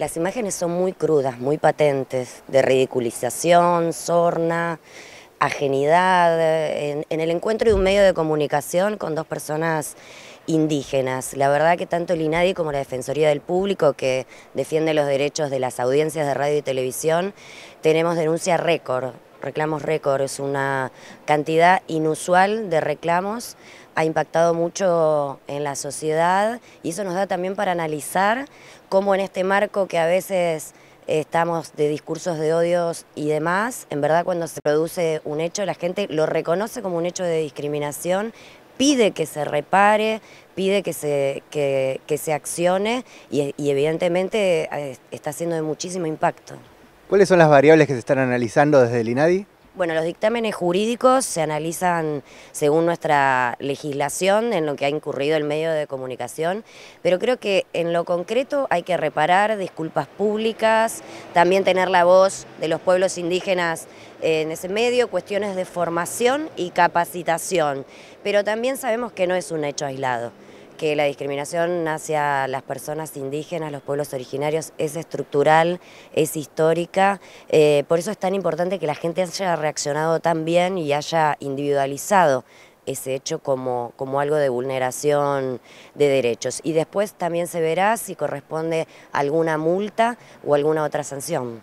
Las imágenes son muy crudas, muy patentes, de ridiculización, sorna, ajenidad, en, el encuentro de un medio de comunicación con dos personas indígenas. La verdad que tanto el INADI como la Defensoría del Público, que defiende los derechos de las audiencias de radio y televisión, tenemos denuncia récord reclamos récord, es una cantidad inusual de reclamos, ha impactado mucho en la sociedad y eso nos da también para analizar cómo en este marco que a veces estamos de discursos de odios y demás, en verdad cuando se produce un hecho la gente lo reconoce como un hecho de discriminación, pide que se repare, pide que se, se accione y, y evidentemente eh, está siendo de muchísimo impacto. ¿Cuáles son las variables que se están analizando desde el INADI? Bueno, los dictámenes jurídicos se analizan según nuestra legislación en lo que ha incurrido el medio de comunicación, pero creo que en lo concreto hay que reparar disculpas públicas, también tener la voz de los pueblos indígenas en ese medio, cuestiones de formación y capacitación, pero también sabemos que no es un hecho aislado que la discriminación hacia las personas indígenas, los pueblos originarios, es estructural, es histórica. Eh, por eso es tan importante que la gente haya reaccionado tan bien y haya individualizado ese hecho como algo de vulneración de derechos. Y después también se verá si corresponde alguna multa o alguna otra sanción.